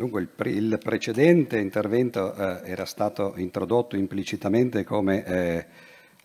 Dunque il, pre il precedente intervento eh, era stato introdotto implicitamente come eh,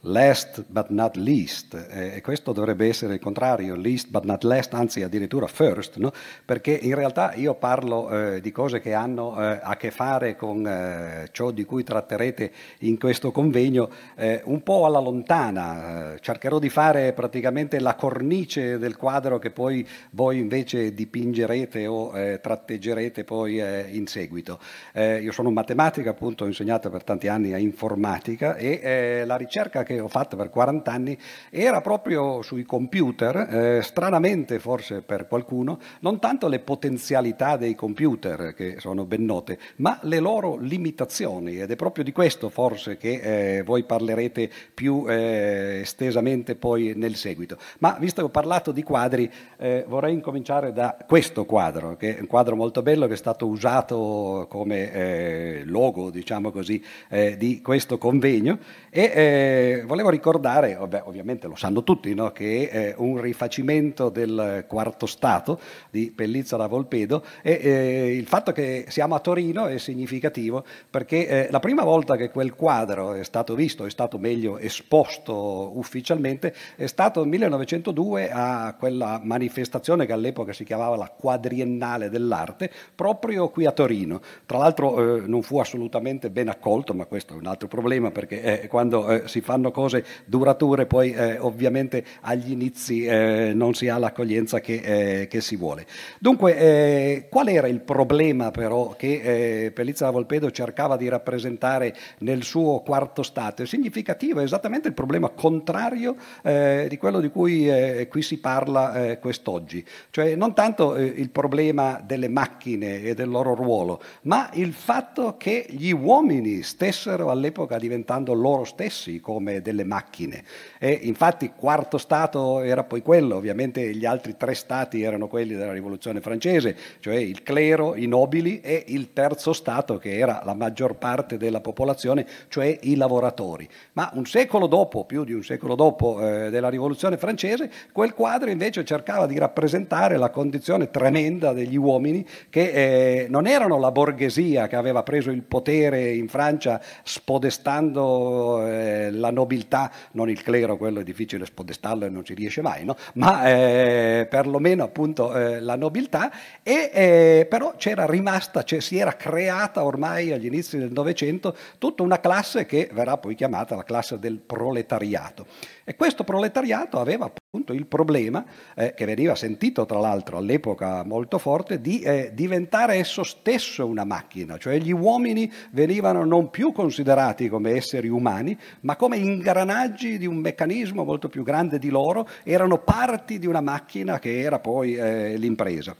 last but not least, e questo dovrebbe essere il contrario, least but not last, anzi addirittura first, no? perché in realtà io parlo eh, di cose che hanno eh, a che fare con eh, ciò di cui tratterete in questo convegno eh, un po' alla lontana, eh, cercherò di fare praticamente la cornice del quadro che poi voi invece dipingerete o eh, tratteggerete poi in seguito. io sono un matematico, appunto ho insegnato per tanti anni a informatica e la ricerca che che ho fatto per 40 anni era proprio sui computer, eh, stranamente forse per qualcuno, non tanto le potenzialità dei computer che sono ben note, ma le loro limitazioni ed è proprio di questo forse che eh, voi parlerete più eh, estesamente poi nel seguito. Ma visto che ho parlato di quadri, eh, vorrei incominciare da questo quadro, che è un quadro molto bello che è stato usato come eh, logo, diciamo così, eh, di questo convegno e eh, volevo ricordare, vabbè, ovviamente lo sanno tutti, no, che eh, un rifacimento del quarto stato di da Volpedo e eh, il fatto che siamo a Torino è significativo perché eh, la prima volta che quel quadro è stato visto, è stato meglio esposto ufficialmente, è stato nel 1902 a quella manifestazione che all'epoca si chiamava la Quadriennale dell'Arte, proprio qui a Torino. Tra l'altro eh, non fu assolutamente ben accolto, ma questo è un altro problema perché eh, quando si fanno cose durature, poi eh, ovviamente agli inizi eh, non si ha l'accoglienza che, eh, che, si vuole. Dunque, eh, qual era il problema però che eh, Pelizza da Volpedo cercava di rappresentare nel suo quarto stato? È significativo, è esattamente il problema contrario eh, di quello di cui qui si parla quest'oggi, cioè non tanto il problema delle macchine e del loro ruolo, ma il fatto che gli uomini stessero all'epoca diventando loro stessi come delle, macchine. E infatti quarto Stato era poi quello, ovviamente gli altri tre Stati erano quelli della Rivoluzione francese, cioè il clero, i nobili e il terzo Stato che era la maggior parte della popolazione, cioè i lavoratori. Ma un secolo dopo, più di un secolo dopo eh, della Rivoluzione francese, quel quadro invece cercava di rappresentare la condizione tremenda degli uomini che eh, non erano la borghesia che aveva preso il potere in Francia spodestando eh, la nobiltà, nobiltà, non il clero, quello è difficile spodestarlo e non ci riesce mai, no? ma eh, perlomeno appunto eh, la nobiltà, e, eh, però c'era rimasta, cioè, si era creata ormai agli inizi del Novecento tutta una classe che verrà poi chiamata la classe del proletariato. E questo proletariato aveva il problema eh, che veniva sentito tra l'altro all'epoca molto forte di eh, diventare esso stesso una macchina, cioè gli uomini venivano non più considerati come esseri umani, ma come ingranaggi di un meccanismo molto più grande di loro, erano parti di una macchina che era poi eh, l'impresa.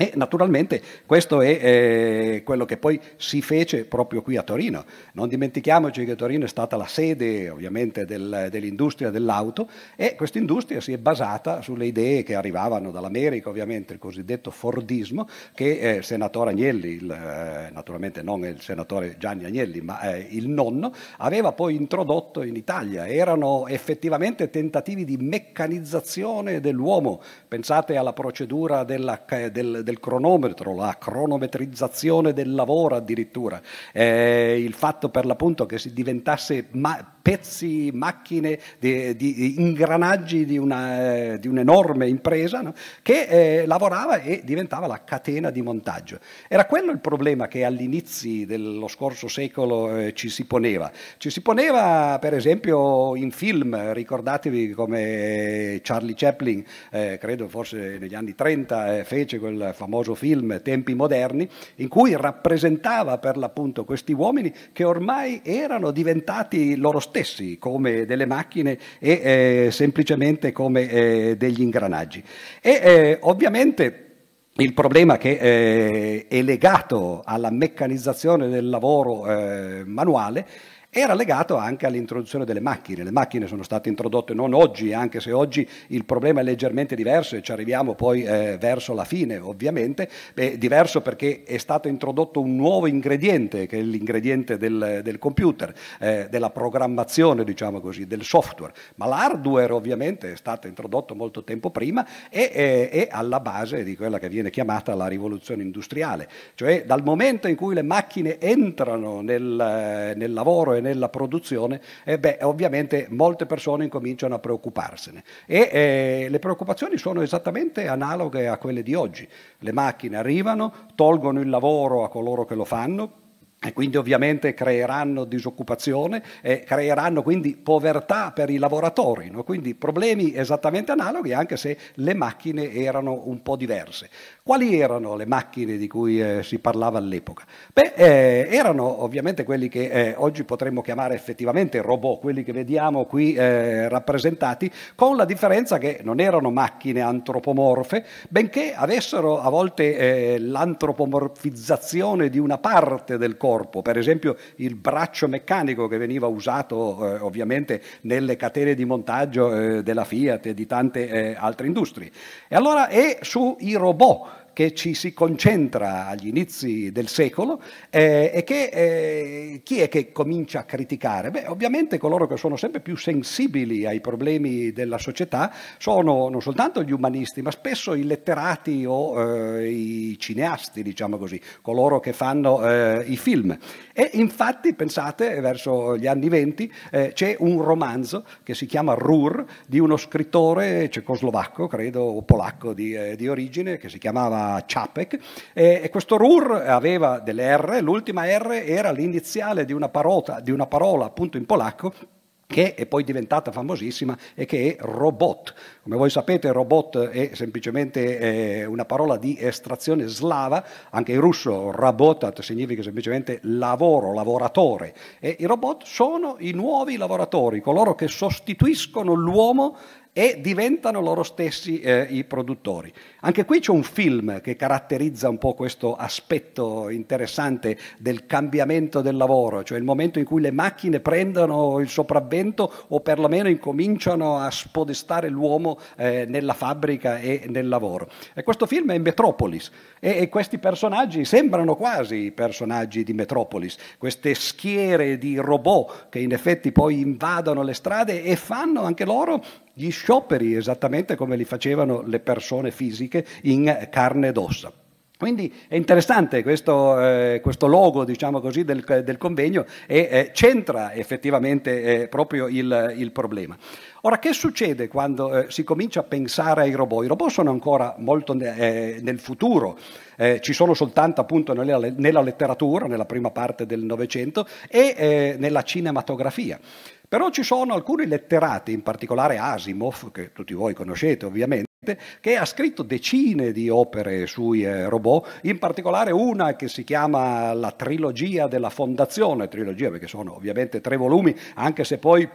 E naturalmente questo è eh, quello che poi si fece proprio qui a Torino. Non dimentichiamoci che Torino è stata la sede ovviamente del, dell'industria dell'auto e questa industria si è basata sulle idee che arrivavano dall'America, ovviamente il cosiddetto Fordismo, che eh, senatore Agnelli, il, eh, naturalmente non il senatore Gianni Agnelli, ma eh, il nonno, aveva poi introdotto in Italia. Erano effettivamente tentativi di meccanizzazione dell'uomo. Pensate alla procedura della, eh, del, del cronometro, la cronometrizzazione del lavoro addirittura, eh, il fatto per l'appunto che si diventasse ma- pezzi, macchine, di, di ingranaggi di, una, eh, di, un'enorme impresa no? che eh, lavorava e diventava la catena di montaggio. Era quello il problema che all'inizio dello scorso secolo eh, ci si poneva. Ci si poneva per esempio in film, ricordatevi come Charlie Chaplin, eh, credo forse negli anni 30, eh, fece quel famoso film Tempi moderni, in cui rappresentava per l'appunto questi uomini che ormai erano diventati loro stessi come delle macchine e eh, semplicemente come eh, degli ingranaggi. E eh, ovviamente il problema che eh, è legato alla meccanizzazione del lavoro eh, manuale era legato anche all'introduzione delle macchine. Le macchine sono state introdotte non oggi, anche se oggi il problema è leggermente diverso e ci arriviamo poi eh, verso la fine, ovviamente, è diverso perché è stato introdotto un nuovo ingrediente, che è l'ingrediente del, del computer, eh, della programmazione, diciamo così, del software, ma l'hardware ovviamente è stato introdotto molto tempo prima e eh, è alla base di quella che viene chiamata la rivoluzione industriale, cioè dal momento in cui le macchine entrano nel, eh, nel lavoro e nella produzione, eh beh, ovviamente molte persone incominciano a preoccuparsene. E eh, le preoccupazioni sono esattamente analoghe a quelle di oggi. Le macchine arrivano, tolgono il lavoro a coloro che lo fanno, e quindi ovviamente creeranno disoccupazione e creeranno quindi povertà per i lavoratori, no? quindi problemi esattamente analoghi anche se le macchine erano un po' diverse. Quali erano le macchine di cui eh, si parlava all'epoca? Beh, eh, erano ovviamente quelli che eh, oggi potremmo chiamare effettivamente robot, quelli che vediamo qui eh, rappresentati, con la differenza che non erano macchine antropomorfe, benché avessero a volte eh, l'antropomorfizzazione di una parte del corpo corpo, per esempio il braccio meccanico che veniva usato eh, ovviamente nelle catene di montaggio eh, della Fiat e di tante eh, altre industrie. E allora è sui robot che ci si concentra agli inizi del secolo eh, e che eh, chi è che comincia a criticare? Beh, ovviamente coloro che sono sempre più sensibili ai problemi della società sono non soltanto gli umanisti, ma spesso i letterati o eh, i cineasti, diciamo così, coloro che fanno eh, i film. E infatti, pensate, verso gli anni venti eh, c'è un romanzo che si chiama Rur di uno scrittore cecoslovacco, credo, o polacco di, eh, di origine, che si chiamava era Chapek e, e questo RUR aveva delle R, l'ultima R era l'iniziale di una, parota, di una parola appunto in polacco che è poi diventata famosissima e che è robot. Come voi sapete robot è semplicemente eh, una parola di estrazione slava, anche in russo rabotat significa semplicemente lavoro, lavoratore e i robot sono i nuovi lavoratori, coloro che sostituiscono l'uomo e diventano loro stessi eh, i produttori. Anche qui c'è un film che caratterizza un po' questo aspetto interessante del cambiamento del lavoro, cioè il momento in cui le macchine prendono il sopravvento o perlomeno incominciano a spodestare l'uomo eh, nella fabbrica e nel lavoro. E questo film è Metropolis e, e questi personaggi sembrano quasi i personaggi di Metropolis, queste schiere di robot che in effetti poi invadono le strade e fanno anche loro gli scioperi esattamente come li facevano le persone fisiche in carne ed ossa. Quindi è interessante questo, eh, questo logo diciamo così, del, del, convegno e eh, centra effettivamente eh, proprio il, il, problema. Ora, che succede quando eh, si comincia a pensare ai robot? I robot sono ancora molto eh, nel futuro, eh, ci sono soltanto appunto nella, nella, letteratura, nella prima parte del Novecento, e nella cinematografia. Però ci sono alcuni letterati, in particolare Asimov, che tutti voi conoscete ovviamente, che ha scritto decine di opere sui eh, robot, in particolare una che si chiama la trilogia della fondazione, trilogia perché sono ovviamente tre volumi, anche se poi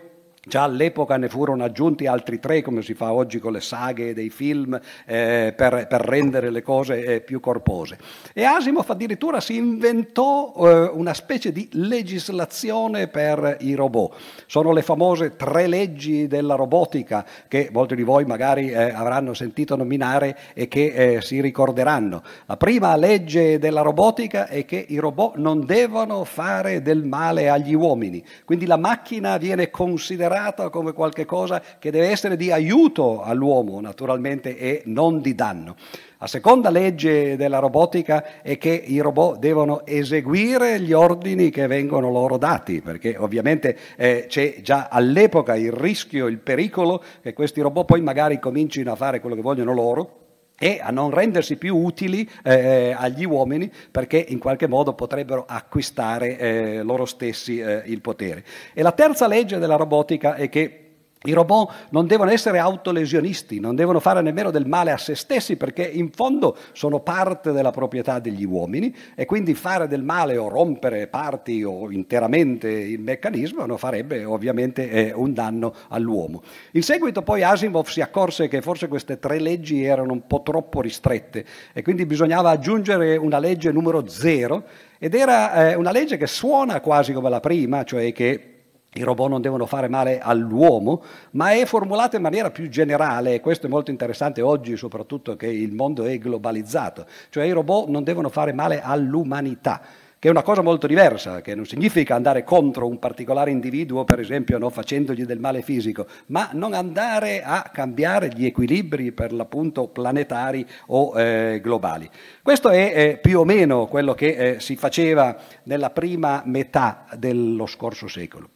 Già all'epoca ne furono aggiunti altri tre, come si fa oggi con le saghe dei film, eh, per, per, rendere le cose eh, più corpose. E Asimov addirittura si inventò eh, una specie di legislazione per i robot. Sono le famose tre leggi della robotica che molti di voi magari eh, avranno sentito nominare e che eh, si ricorderanno. La prima legge della robotica è che i robot non devono fare del male agli uomini, quindi la macchina viene considerata inquadrata come qualcosa che deve essere di aiuto all'uomo, naturalmente, e non di danno. La seconda legge della robotica è che i robot devono eseguire gli ordini che vengono loro dati, perché ovviamente eh, c'è già all'epoca il rischio, il pericolo che questi robot poi magari comincino a fare quello che vogliono loro, e a non rendersi più utili eh, agli uomini perché in qualche modo potrebbero acquistare eh, loro stessi eh, il potere. E la terza legge della robotica è che i robot non devono essere autolesionisti, non devono fare nemmeno del male a se stessi perché in fondo sono parte della proprietà degli uomini e quindi fare del male o rompere parti o interamente il meccanismo non farebbe ovviamente eh, un danno all'uomo. In seguito poi Asimov si accorse che forse queste tre leggi erano un po' troppo ristrette e quindi bisognava aggiungere una legge numero zero ed era eh, una legge che suona quasi come la prima, cioè che i robot non devono fare male all'uomo, ma è formulata in maniera più generale e questo è molto interessante oggi, soprattutto che il mondo è globalizzato, cioè i robot non devono fare male all'umanità che è una cosa molto diversa, che non significa andare contro un particolare individuo, per esempio no, facendogli del male fisico, ma non andare a cambiare gli equilibri per l'appunto planetari o eh, globali. Questo è eh, più o meno quello che eh, si faceva nella prima metà dello scorso secolo.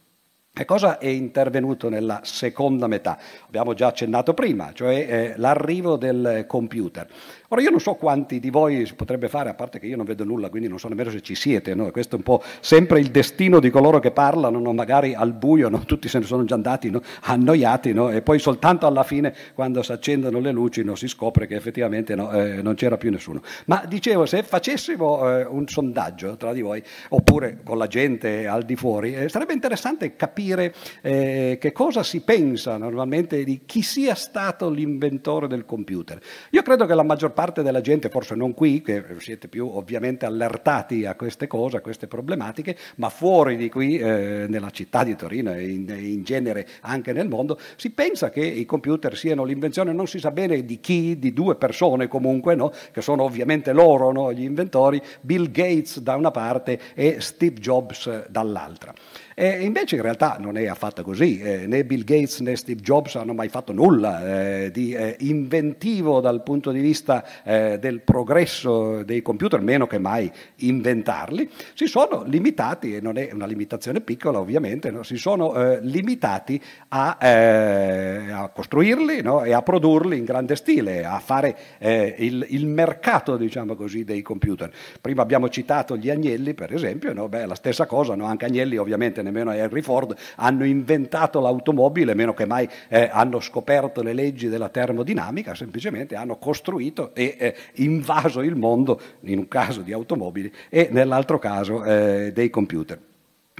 Che cosa è intervenuto nella seconda metà? Abbiamo già accennato prima, cioè eh, l'arrivo del computer. Ora io non so quanti di voi si potrebbe fare, a parte che io non vedo nulla, quindi non so nemmeno se ci siete, no? questo è un po' sempre il destino di coloro che parlano, no? magari al buio, no? tutti se ne sono già andati, annoiati, e poi soltanto alla fine quando si accendono le luci si scopre che effettivamente eh, non c'era più nessuno. Ma dicevo, se facessimo eh, un sondaggio tra di voi, oppure con la gente al di fuori, eh, sarebbe interessante capire capire eh, che cosa si pensa normalmente di chi sia stato l'inventore del computer. Io credo che la maggior parte della gente, forse non qui, che siete più ovviamente allertati a queste cose, a queste problematiche, ma fuori di qui, eh, nella città di Torino e in, in, genere anche nel mondo, si pensa che i computer siano l'invenzione, non si sa bene di chi, di due persone comunque, no? che sono ovviamente loro no? gli inventori, Bill Gates da una parte e Steve Jobs eh, dall'altra. E invece in realtà non è affatto così, eh, né Bill Gates né Steve Jobs hanno mai fatto nulla eh, di eh, inventivo dal punto di vista eh, del progresso dei computer, meno che mai inventarli, si sono limitati, e non è una limitazione piccola ovviamente, no? si sono eh, limitati a, eh, a costruirli no? e a produrli in grande stile, a fare il, il, mercato diciamo così, dei computer. Prima abbiamo citato gli agnelli per esempio, no? Beh, la stessa cosa, anche agnelli ovviamente nemmeno Henry Ford hanno inventato l'automobile, meno che mai eh, hanno scoperto le leggi della termodinamica, semplicemente hanno costruito e eh, invaso il mondo, in un caso di automobili e nell'altro caso eh, dei computer.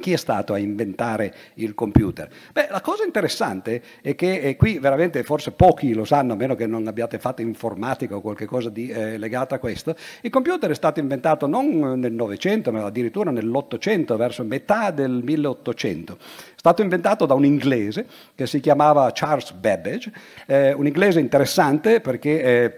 Chi è stato a inventare il computer? Beh, la cosa interessante è che e eh, qui veramente forse pochi lo sanno, a meno che non abbiate fatto informatica o qualcosa di eh, legato a questo, il computer è stato inventato non nel Novecento, ma addirittura nell'Ottocento, verso metà del 1800. È stato inventato da un inglese che si chiamava Charles Babbage, eh, un inglese interessante perché... Eh,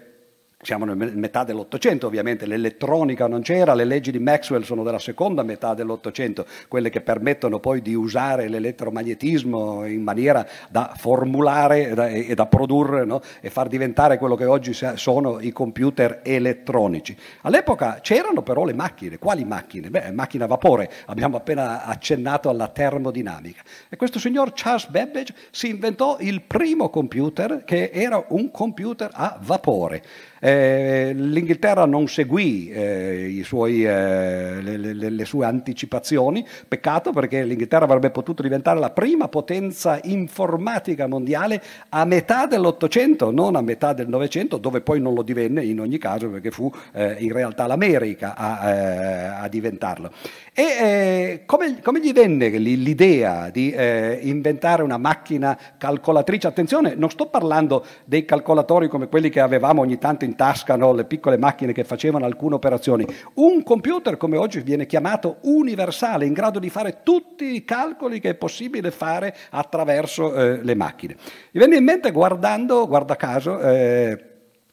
siamo nel metà dell'Ottocento ovviamente, l'elettronica non c'era, le leggi di Maxwell sono della seconda metà dell'Ottocento, quelle che permettono poi di usare l'elettromagnetismo in maniera da formulare e da, e da produrre no? e far diventare quello che oggi sono i computer elettronici. All'epoca c'erano però le macchine, quali macchine? Beh, macchina a vapore, abbiamo appena accennato alla termodinamica. E questo signor Charles Babbage si inventò il primo computer che era un computer a vapore. Eh, eh, L'Inghilterra non seguì eh, suoi, eh, le, le, le, sue anticipazioni, peccato perché l'Inghilterra avrebbe potuto diventare la prima potenza informatica mondiale a metà dell'Ottocento, non a metà del Novecento, dove poi non lo divenne in ogni caso perché fu eh, in realtà l'America a, eh, a diventarlo. E eh, come, come, gli venne l'idea di inventare una macchina calcolatrice? Attenzione, non sto parlando dei calcolatori come quelli che avevamo ogni tanto in tascano le piccole macchine che facevano alcune operazioni. Un computer, come oggi viene chiamato universale, in grado di fare tutti i calcoli che è possibile fare attraverso eh, le macchine. Mi venne in mente guardando, guarda caso, eh,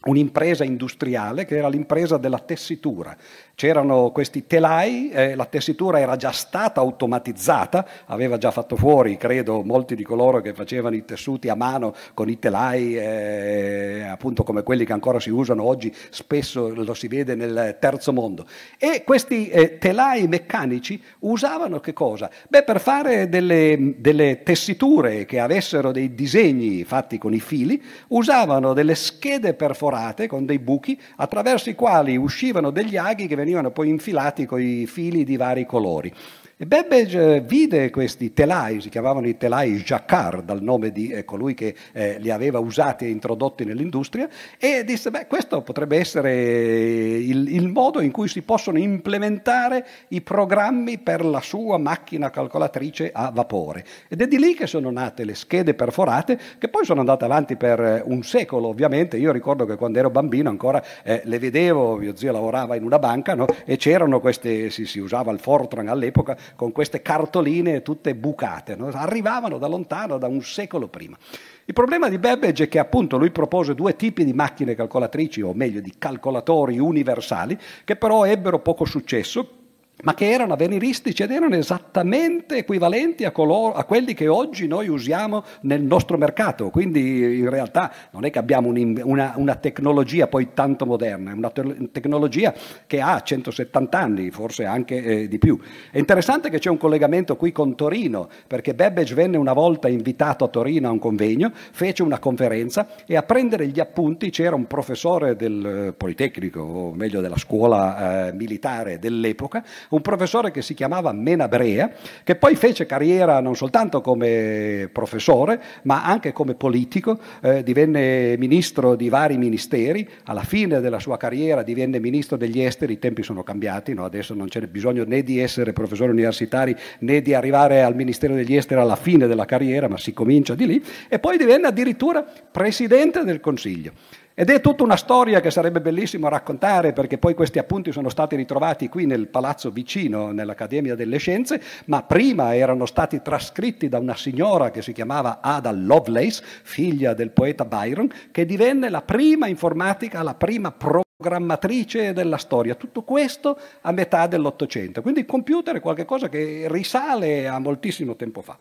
un'impresa industriale che era l'impresa della tessitura. C'erano questi telai, eh, la tessitura era già stata automatizzata, aveva già fatto fuori, credo, molti di coloro che facevano i tessuti a mano con i telai, eh, appunto come quelli che ancora si usano oggi, spesso lo si vede nel terzo mondo. E questi eh, telai meccanici usavano che cosa? Beh, per fare delle, delle tessiture che avessero dei disegni fatti con i fili, usavano delle schede perforate con dei buchi attraverso i quali uscivano degli aghi che venivano venivano poi infilati con i fili di vari colori. E Babbage eh, vide questi telai, si chiamavano i telai Jacquard, dal nome di eh, colui che eh, li aveva usati e introdotti nell'industria, e disse, beh, questo potrebbe essere eh, il, il modo in cui si possono implementare i programmi per la sua macchina calcolatrice a vapore. Ed è di lì che sono nate le schede perforate, che poi sono andate avanti per eh, un secolo, ovviamente. Io ricordo che quando ero bambino ancora eh, le vedevo, mio zio lavorava in una banca, no? e c'erano queste, si, si usava il Fortran all'epoca, con queste cartoline tutte bucate, no? arrivavano da lontano, da un secolo prima. Il problema di Babbage è che appunto lui propose due tipi di macchine calcolatrici, o meglio di calcolatori universali, che però ebbero poco successo ma che erano avveniristici ed erano esattamente equivalenti a, coloro, a, quelli che oggi noi usiamo nel nostro mercato. Quindi in realtà non è che abbiamo un, una, una, tecnologia poi tanto moderna, è una te- tecnologia che ha 170 anni, forse anche eh, di più. È interessante che c'è un collegamento qui con Torino, perché Babbage venne una volta invitato a Torino a un convegno, fece una conferenza e a prendere gli appunti c'era un professore del eh, Politecnico, o meglio della scuola eh, militare dell'epoca, un professore che si chiamava Mena Brea, che poi fece carriera non soltanto come professore, ma anche come politico, eh, divenne ministro di vari ministeri, alla fine della sua carriera divenne ministro degli esteri, i tempi sono cambiati, no? adesso non c'è bisogno né di essere professori universitari né di arrivare al ministero degli esteri alla fine della carriera, ma si comincia di lì, e poi divenne addirittura presidente del Consiglio. Ed è tutta una storia che sarebbe bellissimo raccontare perché poi questi appunti sono stati ritrovati qui nel palazzo vicino, nell'Accademia delle Scienze, ma prima erano stati trascritti da una signora che si chiamava Ada Lovelace, figlia del poeta Byron, che divenne la prima informatica, la prima programmatrice della storia. Tutto questo a metà dell'Ottocento. Quindi il computer è qualcosa che risale a moltissimo tempo fa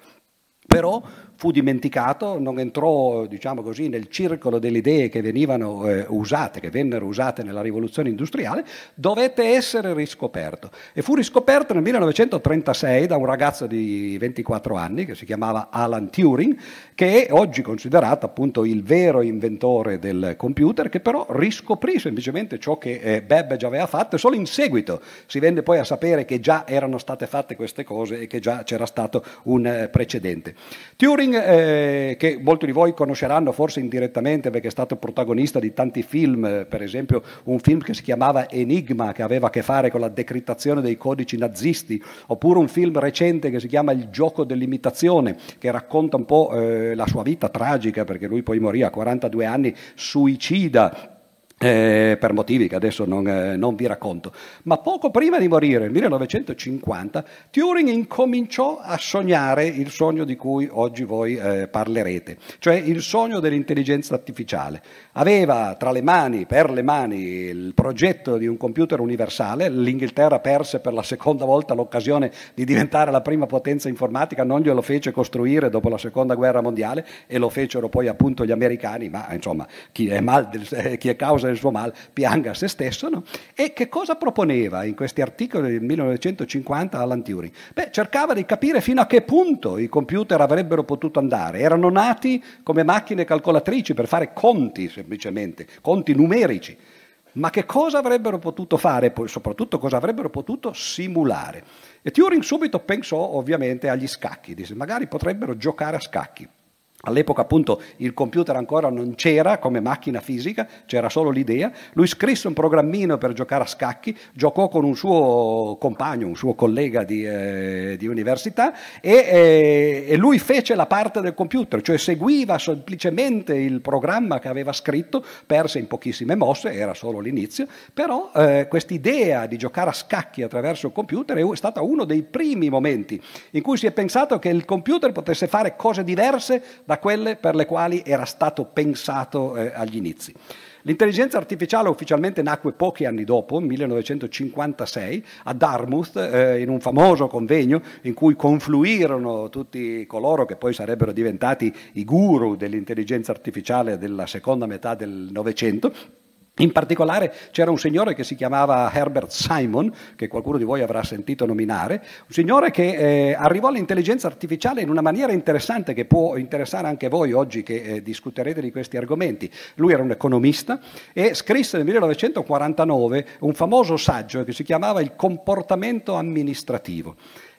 però fu dimenticato, non entrò diciamo così, nel circolo delle idee che venivano eh, usate, che vennero usate nella rivoluzione industriale, dovette essere riscoperto. E fu riscoperto nel 1936 da un ragazzo di 24 anni che si chiamava Alan Turing, che è oggi considerato appunto il vero inventore del computer, che però riscoprì semplicemente ciò che eh, Bebbe già aveva fatto e solo in seguito si venne poi a sapere che già erano state fatte queste cose e che già c'era stato un eh, precedente. Turing, eh, che molti di voi conosceranno forse indirettamente perché è stato protagonista di tanti film, eh, per esempio un film che si chiamava Enigma, che aveva a che fare con la decrittazione dei codici nazisti, oppure un film recente che si chiama Il gioco dell'imitazione, che racconta un po' eh, la sua vita tragica, perché lui poi morì a 42 anni, suicida eh, per motivi che adesso non, eh, non, vi racconto. Ma poco prima di morire, nel 1950, Turing incominciò a sognare il sogno di cui oggi voi eh, parlerete, cioè il sogno dell'intelligenza artificiale. Aveva tra le mani, per le mani, il progetto di un computer universale, l'Inghilterra perse per la seconda volta l'occasione di diventare la prima potenza informatica, non glielo fece costruire dopo la seconda guerra mondiale e lo fecero poi appunto gli americani, ma insomma chi è, mal del, eh, chi è causa il suo mal, pianga a se stesso. No? E che cosa proponeva in questi articoli del 1950 Alan Turing? Beh, cercava di capire fino a che punto i computer avrebbero potuto andare. Erano nati come macchine calcolatrici per fare conti semplicemente, conti numerici. Ma che cosa avrebbero potuto fare e soprattutto cosa avrebbero potuto simulare? E Turing subito pensò ovviamente agli scacchi, disse magari potrebbero giocare a scacchi. All'epoca appunto il computer ancora non c'era come macchina fisica, c'era solo l'idea. Lui scrisse un programmino per giocare a scacchi, giocò con un suo compagno, un suo collega di, eh, di università e, eh, e, lui fece la parte del computer, cioè seguiva semplicemente il programma che aveva scritto, perse in pochissime mosse, era solo l'inizio, però eh, quest'idea di giocare a scacchi attraverso il computer è stata uno dei primi momenti in cui si è pensato che il computer potesse fare cose diverse da quelle per le quali era stato pensato eh, agli inizi. L'intelligenza artificiale ufficialmente nacque pochi anni dopo, 1956, a Dartmouth, eh, in un famoso convegno in cui confluirono tutti coloro che poi sarebbero diventati i guru dell'intelligenza artificiale della seconda metà del Novecento in particolare c'era un signore che si chiamava Herbert Simon, che qualcuno di voi avrà sentito nominare, un signore che eh, arrivò all'intelligenza artificiale in una maniera interessante che può interessare anche voi oggi che eh, discuterete di questi argomenti. Lui era un economista e scrisse nel 1949 un famoso saggio che si chiamava Il comportamento amministrativo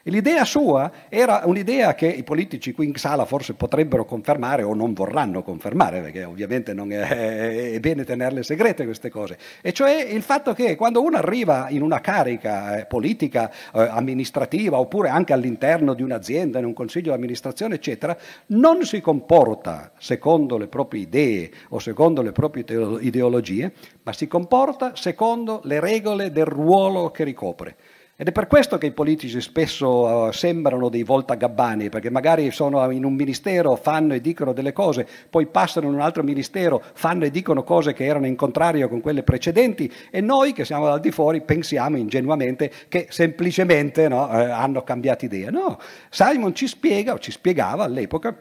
l'idea sua era un'idea che i politici qui in sala forse potrebbero confermare o non vorranno confermare, perché ovviamente è, è, bene tenerle segrete queste cose, e cioè il fatto che quando uno arriva in una carica eh, politica, eh, amministrativa, oppure anche all'interno di un'azienda, in un consiglio di amministrazione, eccetera, non si comporta secondo le proprie idee o secondo le proprie ideologie, ma si comporta secondo le regole del ruolo che ricopre. Ed è per questo che i politici spesso eh, sembrano dei voltagabbani, perché magari sono in un ministero, fanno e dicono delle cose, poi passano in un altro ministero, fanno e dicono cose che erano in contrario con quelle precedenti e noi che siamo dal di fuori pensiamo ingenuamente che semplicemente no, eh, hanno cambiato idea. No, Simon ci spiega o ci spiegava all'epoca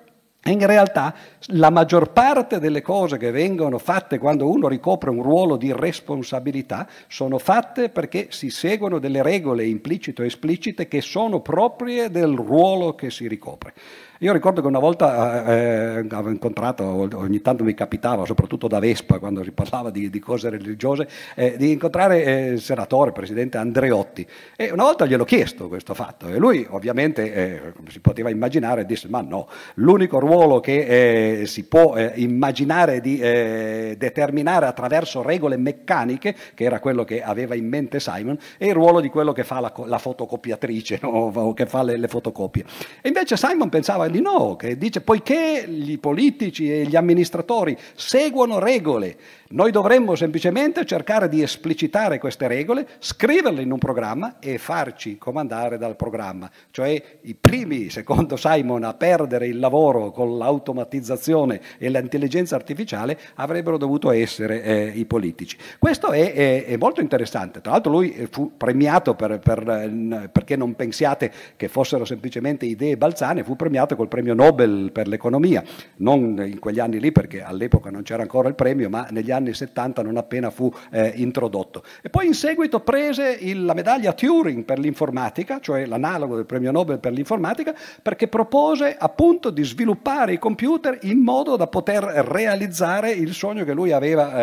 in realtà la maggior parte delle cose che vengono fatte quando uno ricopre un ruolo di responsabilità sono fatte perché si seguono delle regole implicite o esplicite che sono proprie del ruolo che si ricopre. Io ricordo che una volta eh, eh, avevo incontrato, ogni tanto mi capitava, soprattutto da Vespa, quando si parlava di, di cose religiose, eh, di incontrare eh, il senatore, il presidente Andreotti. E una volta gliel'ho chiesto questo fatto e lui ovviamente, eh, si poteva immaginare, disse ma no, l'unico ruolo che eh, si può immaginare di determinare attraverso regole meccaniche, che era quello che aveva in mente Simon, è il ruolo di quello che fa la, la fotocopiatrice no? o che fa le, le fotocopie. E invece Simon pensava di no, che dice poiché i politici e gli amministratori seguono regole, noi dovremmo semplicemente cercare di esplicitare queste regole, scriverle in un programma e farci comandare dal programma. Cioè i primi, secondo Simon, a perdere il lavoro con l'automatizzazione e l'intelligenza artificiale avrebbero dovuto essere eh, i politici. Questo è, è, è, molto interessante. Tra l'altro lui eh, fu premiato per, per, eh, perché non pensiate che fossero semplicemente idee balzane, fu premiato col premio Nobel per l'economia, non in quegli anni lì perché all'epoca non c'era ancora il premio, ma negli anni 70 non appena fu eh, introdotto. E poi in seguito prese il, la medaglia Turing per l'informatica, cioè l'analogo del premio Nobel per l'informatica, perché propose appunto di sviluppare i computer in modo da poter realizzare il sogno che lui aveva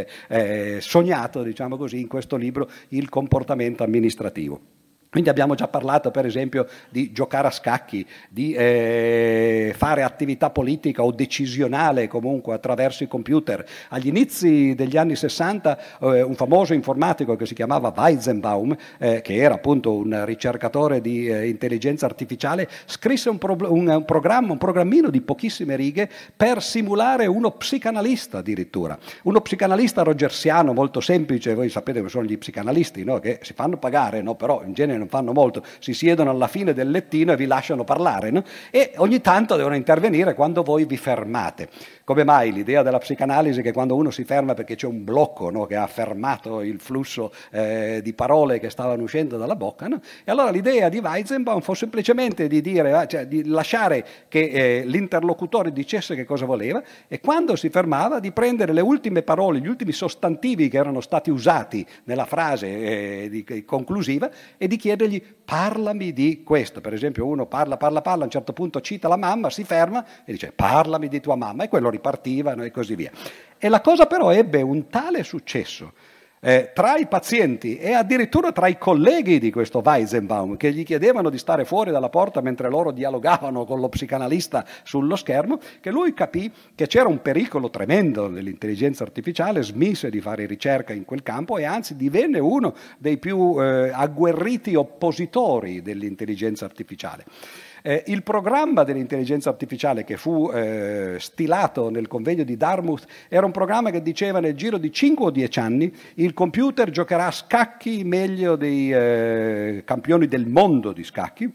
eh, eh, eh sognato, diciamo così, in questo libro, il comportamento amministrativo. Quindi abbiamo già parlato per esempio di giocare a scacchi, di eh, fare attività politica o decisionale comunque attraverso i computer. Agli inizi degli anni 60 eh, un famoso informatico che si chiamava Weizenbaum, eh, che era appunto un ricercatore di eh, intelligenza artificiale, scrisse un, pro- un, un, programma, un programmino di pochissime righe per simulare uno psicanalista addirittura. Uno psicanalista rogersiano molto semplice, voi sapete che sono gli psicanalisti, no? che si fanno pagare, no? però in genere bene, non fanno molto, si siedono alla fine del lettino e vi lasciano parlare, no? e ogni tanto devono intervenire quando voi vi fermate. Come mai l'idea della psicanalisi che quando uno si ferma perché c'è un blocco no? che ha fermato il flusso eh, di parole che stavano uscendo dalla bocca, no? e allora l'idea di Weizenbaum fu semplicemente di, dire, ah, cioè, di lasciare che eh, l'interlocutore dicesse che cosa voleva e quando si fermava di prendere le ultime parole, gli ultimi sostantivi che erano stati usati nella frase eh, di, conclusiva e di chiedere chiedergli parlami di questo. Per esempio uno parla, parla, parla, a un certo punto cita la mamma, si ferma e dice parlami di tua mamma e quello ripartivano e così via. E la cosa però ebbe un tale successo eh, tra i pazienti e addirittura tra i colleghi di questo Weizenbaum che gli chiedevano di stare fuori dalla porta mentre loro dialogavano con lo psicanalista sullo schermo, che lui capì che c'era un pericolo tremendo dell'intelligenza artificiale, smise di fare ricerca in quel campo e anzi divenne uno dei più eh, agguerriti oppositori dell'intelligenza artificiale. Eh, il programma dell'intelligenza artificiale che fu eh, stilato nel convegno di Dartmouth era un programma che diceva nel giro di 5 o 10 anni il computer giocherà a scacchi meglio dei eh, campioni del mondo di scacchi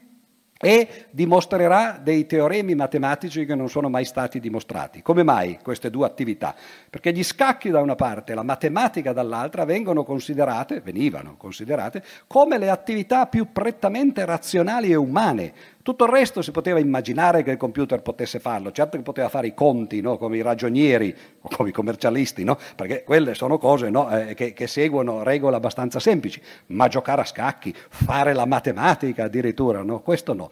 e dimostrerà dei teoremi matematici che non sono mai stati dimostrati. Come mai queste due attività? Perché gli scacchi da una parte e la matematica dall'altra vengono considerate, venivano considerate, come le attività più prettamente razionali e umane. Tutto il resto si poteva immaginare che il computer potesse farlo, certo che poteva fare i conti, no? come i ragionieri o come i commercialisti, no? perché quelle sono cose no? eh, che, che seguono regole abbastanza semplici, ma giocare a scacchi, fare la matematica addirittura, no? questo no.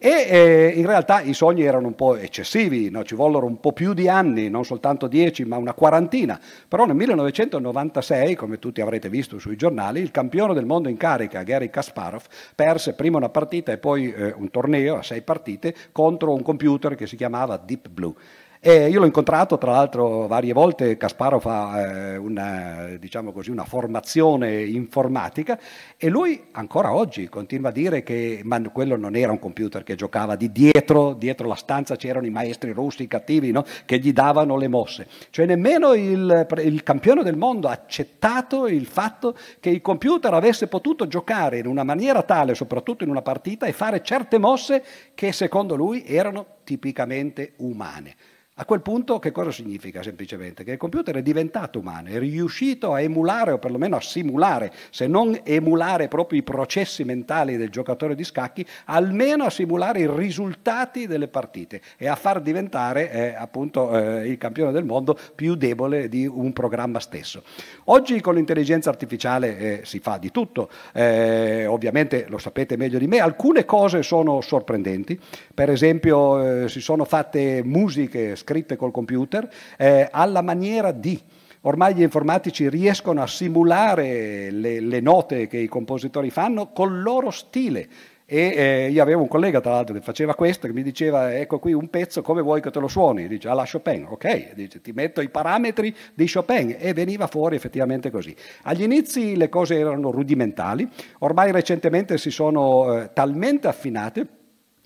E eh, in realtà i sogni erano un po' eccessivi, no? ci vollero un po' più di anni, non soltanto dieci ma una quarantina, però nel 1996, come tutti avrete visto sui giornali, il campione del mondo in carica Gary Kasparov perse prima una partita e poi eh, un torneo a sei partite contro un computer che si chiamava Deep Blue. E io l'ho incontrato tra l'altro varie volte, Casparo fa eh, una, diciamo così, una, formazione informatica e lui ancora oggi continua a dire che ma quello non era un computer che giocava di dietro, dietro la stanza c'erano i maestri russi cattivi no? che gli davano le mosse. Cioè nemmeno il, il campione del mondo ha accettato il fatto che il computer avesse potuto giocare in una maniera tale, soprattutto in una partita, e fare certe mosse che secondo lui erano tipicamente umane. A quel punto che cosa significa semplicemente? Che il computer è diventato umano, è riuscito a emulare o perlomeno a simulare, se non emulare proprio i processi mentali del giocatore di scacchi, almeno a simulare i risultati delle partite e a far diventare eh, appunto eh, il campione del mondo più debole di un programma stesso. Oggi con l'intelligenza artificiale eh, si fa di tutto, eh, ovviamente lo sapete meglio di me, alcune cose sono sorprendenti, per esempio eh, si sono fatte musiche, scritte col computer, eh, alla maniera di. Ormai gli informatici riescono a simulare le, le note che i compositori fanno col loro stile. E eh, io avevo un collega, tra l'altro, che faceva questo, che mi diceva, ecco qui un pezzo, come vuoi che te lo suoni? Dice, alla Chopin, ok, dice, ti metto i parametri di Chopin e veniva fuori effettivamente così. Agli inizi le cose erano rudimentali, ormai recentemente si sono eh, talmente affinate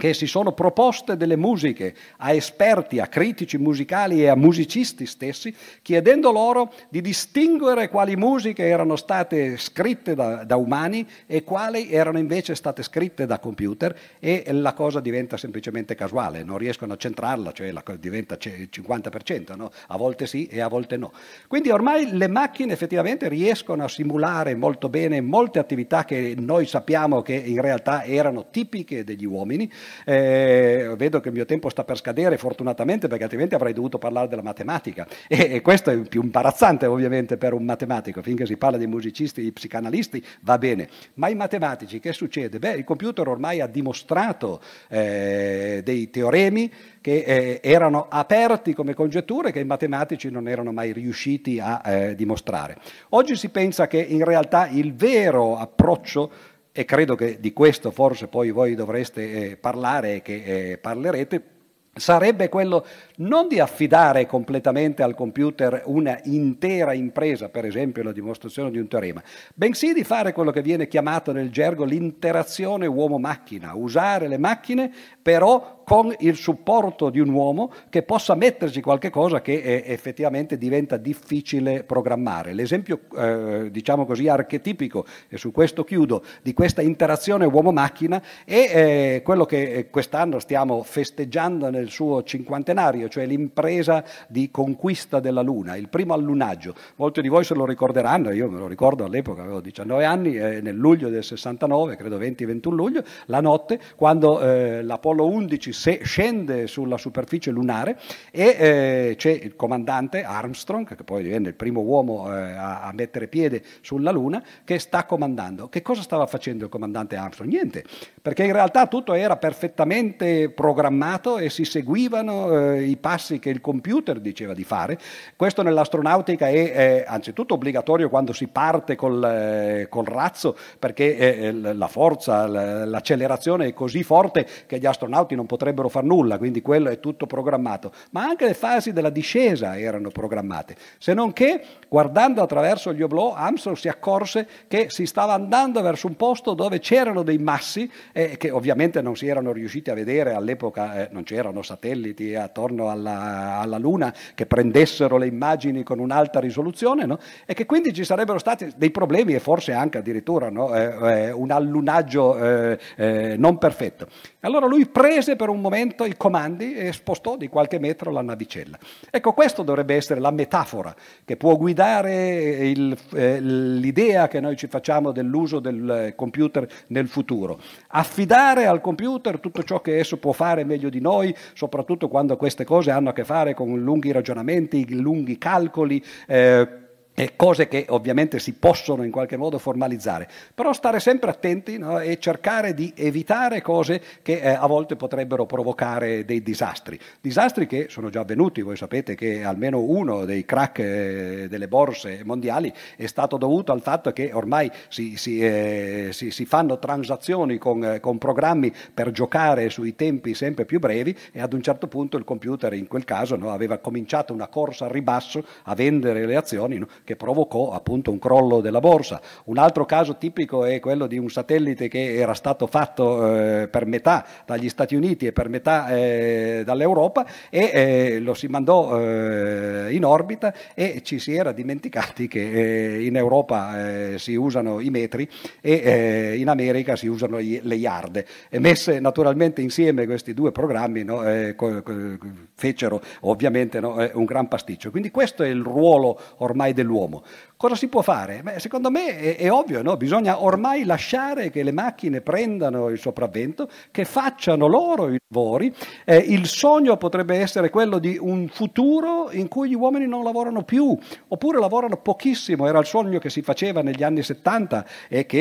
che si sono proposte delle musiche a esperti, a critici musicali e a musicisti stessi, chiedendo loro di distinguere quali musiche erano state scritte da, da umani e quali erano invece state scritte da computer e la cosa diventa semplicemente casuale, non riescono a centrarla, cioè la cosa diventa il 50%, no? a volte sì e a volte no. Quindi ormai le macchine effettivamente riescono a simulare molto bene molte attività che noi sappiamo che in realtà erano tipiche degli uomini, eh, vedo che il mio tempo sta per scadere, fortunatamente, perché altrimenti avrei dovuto parlare della matematica. E, e questo è più imbarazzante, ovviamente, per un matematico. Finché si parla dei musicisti, di psicanalisti, va bene. Ma i matematici, che succede? Beh, il computer ormai ha dimostrato eh, dei teoremi che eh, erano aperti come congetture che i matematici non erano mai riusciti a eh, dimostrare. Oggi si pensa che in realtà il vero approccio e credo che di questo forse poi voi dovreste eh, parlare e che eh, parlerete, sarebbe quello non di affidare completamente al computer una intera impresa, per esempio la dimostrazione di un teorema, bensì di fare quello che viene chiamato nel gergo l'interazione uomo-macchina, usare le macchine però con il supporto di un uomo che possa metterci qualche cosa che eh, effettivamente diventa difficile programmare. L'esempio, eh, diciamo così, archetipico, e su questo chiudo, di questa interazione uomo-macchina è eh, quello che eh, quest'anno stiamo festeggiando nel suo cinquantenario, cioè l'impresa di conquista della Luna, il primo allunaggio. Molti di voi se lo ricorderanno, io me lo ricordo all'epoca, avevo 19 anni, eh, nel luglio del 69, credo 20-21 luglio, la notte, quando eh, l'Apollo 11 se scende sulla superficie lunare e eh, c'è il comandante Armstrong, che poi divenne il primo uomo eh, a, a, mettere piede sulla Luna, che sta comandando. Che cosa stava facendo il comandante Armstrong? Niente, perché in realtà tutto era perfettamente programmato e si seguivano eh, i passi che il computer diceva di fare. Questo nell'astronautica è, è anzitutto obbligatorio quando si parte col, eh, col razzo, perché eh, eh, la forza, l'accelerazione è così forte che gli astronauti non potevano potrebbero far nulla, quindi quello è tutto programmato, ma anche le fasi della discesa erano programmate, se non che guardando attraverso gli oblò Armstrong si accorse che si stava andando verso un posto dove c'erano dei massi eh, che ovviamente non si erano riusciti a vedere all'epoca, eh, non c'erano satelliti attorno alla, alla, Luna che prendessero le immagini con un'alta risoluzione no? e che quindi ci sarebbero stati dei problemi e forse anche addirittura no? eh, eh un allunaggio eh, eh, non perfetto. Allora lui prese per un un momento i comandi e spostò di qualche metro la navicella. Ecco, questa dovrebbe essere la metafora che può guidare il, eh, l'idea che noi ci facciamo dell'uso del computer nel futuro. Affidare al computer tutto ciò che esso può fare meglio di noi, soprattutto quando queste cose hanno a che fare con lunghi ragionamenti, lunghi calcoli. Eh, eh, cose che ovviamente si possono in qualche modo formalizzare, però stare sempre attenti no? e cercare di evitare cose che eh, a volte potrebbero provocare dei disastri, disastri che sono già avvenuti, voi sapete che almeno uno dei crack eh, delle borse mondiali è stato dovuto al fatto che ormai si, si, eh, si, si fanno transazioni con, eh, con, programmi per giocare sui tempi sempre più brevi e ad un certo punto il computer in quel caso no, aveva cominciato una corsa al ribasso a vendere le azioni. No? che provocò appunto un crollo della borsa. Un altro caso tipico è quello di un satellite che era stato fatto eh, per metà dagli Stati Uniti e per metà eh, dall'Europa e eh, lo si mandò eh, in orbita e ci si era dimenticati che eh, in Europa si usano i metri e in America si usano le yard. E messe naturalmente insieme questi due programmi no, fecero ovviamente no, un gran pasticcio. Quindi questo è il ruolo ormai dell'uomo dell'uomo. Cosa si può fare? Beh, secondo me è, è ovvio, no? bisogna ormai lasciare che le macchine prendano il sopravvento, che facciano loro i lavori. Eh, il sogno potrebbe essere quello di un futuro in cui gli uomini non lavorano più, oppure lavorano pochissimo, era il sogno che si faceva negli anni 70 e che,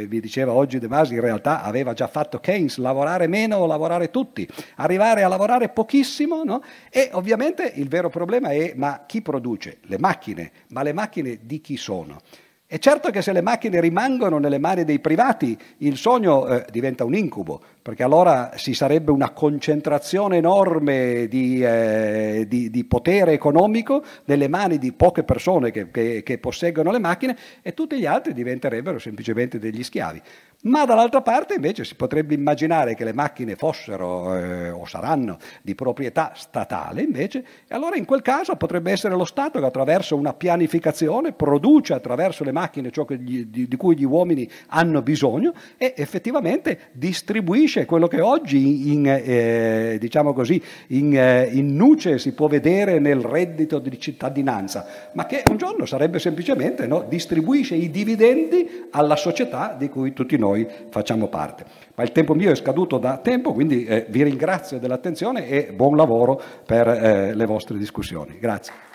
eh, vi diceva oggi De Masi, in realtà aveva già fatto Keynes, lavorare meno, o lavorare tutti, arrivare a lavorare pochissimo no? e ovviamente il vero problema è ma chi produce? Le macchine, ma le macchine di chi sono? È certo che se le macchine rimangono nelle mani dei privati il sogno eh, diventa un incubo, perché allora si sarebbe una concentrazione enorme di, eh, di, di potere economico nelle mani di poche persone che, che, che posseggono le macchine e tutti gli altri diventerebbero semplicemente degli schiavi. Ma dall'altra parte invece si potrebbe immaginare che le macchine fossero eh, o saranno di proprietà statale invece, e allora in quel caso potrebbe essere lo Stato che attraverso una pianificazione produce attraverso le macchine ciò gli, di, di, cui gli uomini hanno bisogno e effettivamente distribuisce quello che oggi in, in, eh, diciamo così, in, eh, in nuce si può vedere nel reddito di cittadinanza, ma che un giorno sarebbe semplicemente no, distribuisce i dividendi alla società di cui tutti noi noi facciamo parte. Ma il tempo mio è scaduto da tempo, quindi eh, vi ringrazio dell'attenzione e buon lavoro per eh, le vostre discussioni. Grazie.